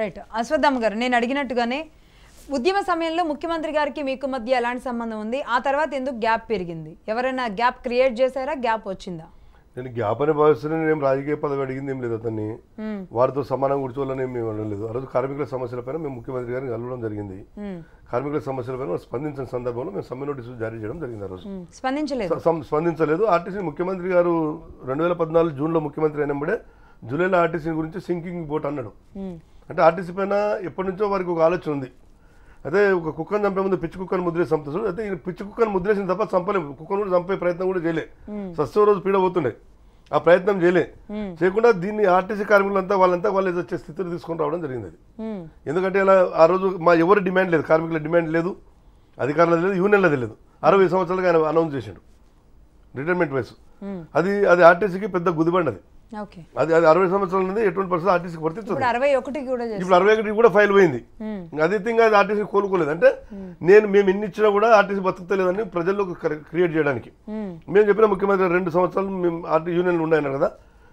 Right Ashwatthama గారు నేను అడిగినట్టుగానే ఉద్యమ సమయంలో ముఖ్యమంత్రి గారికి మీకు మధ్య ఎలాంటి సంబంధం ఉంది ఆ తర్వాత ఎందుకు గ్యాప్ పెరిగింది ఎవరైనా గ్యాప్ క్రియేట్ చేశారా గ్యాప్ వచ్చిందా నేను గ్యాప్ అనే భావిస్తున్నాను నేను రాజకీయ పదవి అడిగింది ఏం లేదు అతన్ని hmm. వారితో సమానం కూర్చోవాలని మేము అనలేదు ఆ రోజు కార్మికుల పైన మేము ముఖ్యమంత్రి గారిని కలవడం జరిగింది hmm. కార్మికుల సమస్యల పైన స్పందించిన సందర్భంలో మేము సమ్మె నోటీసులు జారీ చేయడం జరిగింది ఆ రోజు hmm. స్పందించలేదు స్పందించలేదు ఆర్టీసీ ముఖ్యమంత్రి గారు రెండు వేల పద్నాలుగు లో ముఖ్యమంత్రి అయినప్పుడే జూలైలో ఆర్టీసీ గురించి సింకింగ్ బోట్ అన్నాడు అంటే ఆర్టీసీ పైన ఎప్పటి నుంచో వారికి ఒక ఆలోచన ఉంది అదే ఒక కుక్కను చంపే ముందు పిచ్చి కుక్కను ముద్రేసి చంపుతాడు అయితే ఈయన పిచ్చి కుక్కను ముద్రేసిన తప్ప చంపలేము కుక్కను కూడా చంపే ప్రయత్నం కూడా చేయలే సస్తో రోజు పీడ పోతుండే ఆ ప్రయత్నం చేయలే చేయకుండా దీన్ని ఆర్టీసీ కార్మికులంతా వాళ్ళంతా వాళ్ళు వచ్చే స్థితిలో తీసుకొని రావడం జరిగింది అది ఎందుకంటే ఇలా ఆ రోజు మా ఎవరు డిమాండ్ లేదు కార్మికుల డిమాండ్ లేదు అధికారులది లేదు యూనియన్లది లేదు అరవై సంవత్సరాలుగా ఆయన అనౌన్స్ చేశాడు రిటైర్మెంట్ వయసు అది అది ఆర్టీసీకి పెద్ద గుదిబండి అది అది అది అరవై సంవత్సరాల నుండి ఎటువంటి పరిస్థితి ఆర్టీసీకి వర్తించదు ఇప్పుడు అరవై ఒకటి కూడా ఫైల్ పోయింది hmm. అదే థింగ్ అది ఆర్టీసీ కోలుకోలేదు అంటే hmm. నేను మేము ఎన్ని ఇచ్చినా కూడా ఆర్టీసీ బతుకుతలేదని ప్రజల్లో క్రియేట్ చేయడానికి hmm. మేము చెప్పిన ముఖ్యమంత్రి రెండు సంవత్సరాలు మేము ఆర్టీ యూనియన్లు ఉన్నాయన్నారు కదా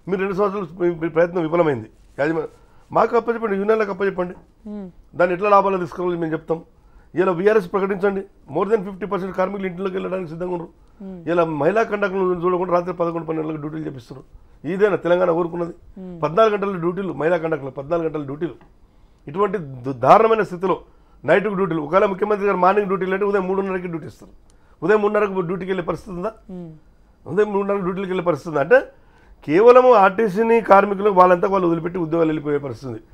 మీరు రెండు సంవత్సరాలు మీ ప్రయత్నం విఫలమైంది మాకు అప్పచెప్పండి యూనియన్లకు అప్పచెప్పండి దాన్ని ఎట్లా లాభాలు తీసుకోవాలి మేము చెప్తాం ఇలా వీఆర్ఎస్ ప్రకటించండి మోర్ దెన్ ఫిఫ్టీ పర్సెంట్ కార్మికులు ఇంటిలోకి వెళ్ళడానికి సిద్ధంగా ఉన్నారు ఇలా మహిళా కండక్టర్లు చూడకుండా రాత్రి పదకొండు పన్నెండు డ్యూటీలు చేపిస్తున్నారు ఇదేనా తెలంగాణ ఊరుకున్నది పద్నాలుగు గంటల డ్యూటీలు మహిళా కండక్టర్లు పద్నాలుగు గంటల డ్యూటీలు ఇటువంటి దారుణమైన స్థితిలో నైట్కు డ్యూటీలు ఒకవేళ ముఖ్యమంత్రి గారు మార్నింగ్ డ్యూటీలు అంటే ఉదయం మూడున్నరకి డ్యూటీ ఇస్తారు ఉదయం మూడున్నరకు డ్యూటీకి వెళ్ళే పరిస్థితి ఉందా ఉదయం మూడున్నరకు డ్యూటీకి వెళ్ళే పరిస్థితి ఉందా అంటే కేవలం ఆర్టీసీని కార్మికులు వాళ్ళంతా వాళ్ళు వదిలిపెట్టి ఉద్యోగాలు వెళ్ళిపోయే పరిస్థితి